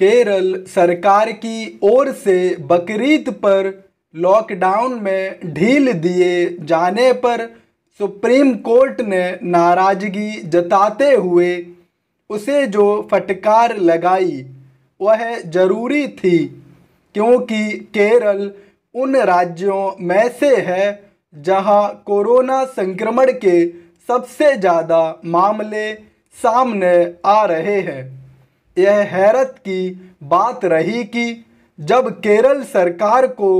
केरल सरकार की ओर से बकरीद पर लॉकडाउन में ढील दिए जाने पर सुप्रीम कोर्ट ने नाराज़गी जताते हुए उसे जो फटकार लगाई वह जरूरी थी क्योंकि केरल उन राज्यों में से है जहां कोरोना संक्रमण के सबसे ज़्यादा मामले सामने आ रहे हैं यह हैरत की बात रही कि जब केरल सरकार को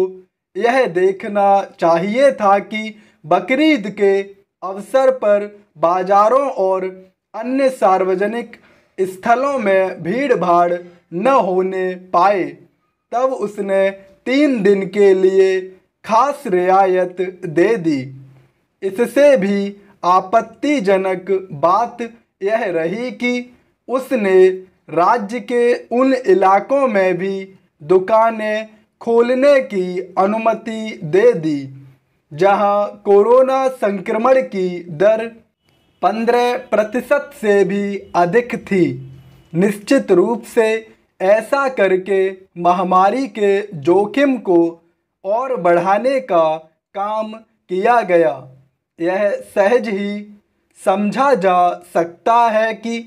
यह देखना चाहिए था कि बकरीद के अवसर पर बाजारों और अन्य सार्वजनिक स्थलों में भीड़ भाड़ न होने पाए तब उसने तीन दिन के लिए खास रियायत दे दी इससे भी आपत्तिजनक बात यह रही कि उसने राज्य के उन इलाकों में भी दुकानें खोलने की अनुमति दे दी जहां कोरोना संक्रमण की दर 15 प्रतिशत से भी अधिक थी निश्चित रूप से ऐसा करके महामारी के जोखिम को और बढ़ाने का काम किया गया यह सहज ही समझा जा सकता है कि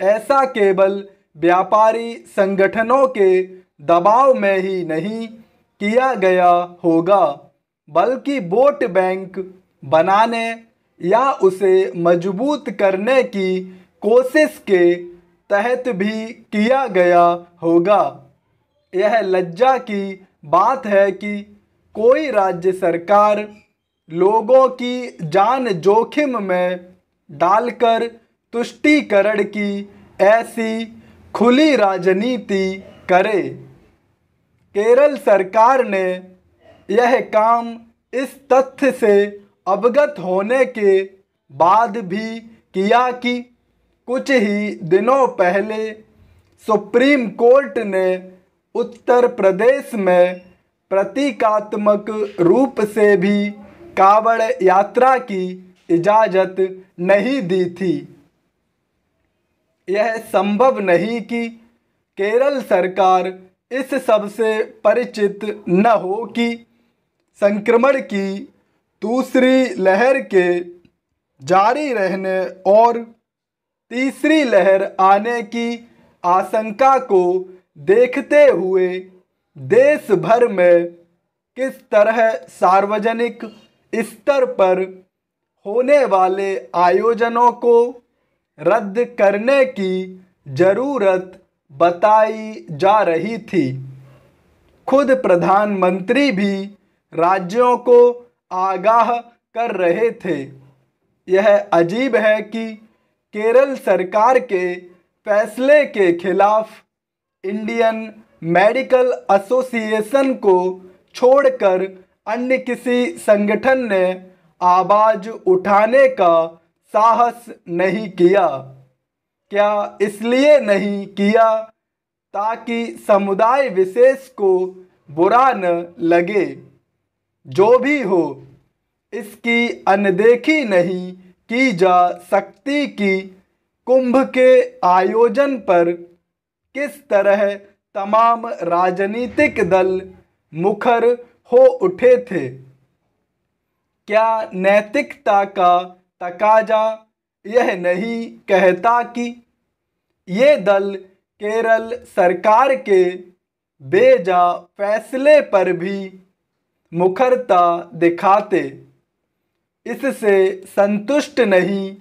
ऐसा केवल व्यापारी संगठनों के दबाव में ही नहीं किया गया होगा बल्कि वोट बैंक बनाने या उसे मजबूत करने की कोशिश के तहत भी किया गया होगा यह लज्जा की बात है कि कोई राज्य सरकार लोगों की जान जोखिम में डालकर तुष्टिकरण की ऐसी खुली राजनीति करे केरल सरकार ने यह काम इस तथ्य से अवगत होने के बाद भी किया कि कुछ ही दिनों पहले सुप्रीम कोर्ट ने उत्तर प्रदेश में प्रतीकात्मक रूप से भी कावड़ यात्रा की इजाज़त नहीं दी थी यह संभव नहीं कि केरल सरकार इस सब से परिचित न हो कि संक्रमण की दूसरी लहर के जारी रहने और तीसरी लहर आने की आशंका को देखते हुए देश भर में किस तरह सार्वजनिक स्तर पर होने वाले आयोजनों को रद्द करने की ज़रूरत बताई जा रही थी खुद प्रधानमंत्री भी राज्यों को आगाह कर रहे थे यह अजीब है कि केरल सरकार के फैसले के खिलाफ इंडियन मेडिकल एसोसिएशन को छोड़कर अन्य किसी संगठन ने आवाज़ उठाने का साहस नहीं किया क्या इसलिए नहीं किया ताकि समुदाय विशेष को बुरा न लगे जो भी हो इसकी अनदेखी नहीं की जा सकती कि कुंभ के आयोजन पर किस तरह तमाम राजनीतिक दल मुखर हो उठे थे क्या नैतिकता का तकाजा यह नहीं कहता कि ये दल केरल सरकार के बेजा फैसले पर भी मुखरता दिखाते इससे संतुष्ट नहीं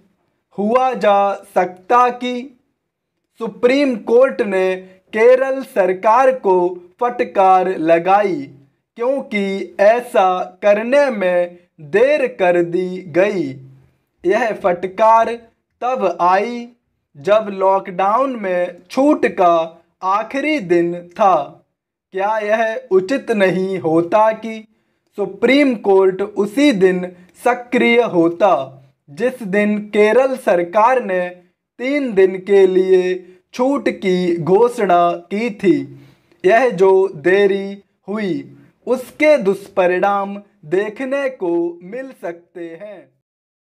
हुआ जा सकता कि सुप्रीम कोर्ट ने केरल सरकार को फटकार लगाई क्योंकि ऐसा करने में देर कर दी गई यह फटकार तब आई जब लॉकडाउन में छूट का आखिरी दिन था क्या यह उचित नहीं होता कि सुप्रीम कोर्ट उसी दिन सक्रिय होता जिस दिन केरल सरकार ने तीन दिन के लिए छूट की घोषणा की थी यह जो देरी हुई उसके दुष्परिणाम देखने को मिल सकते हैं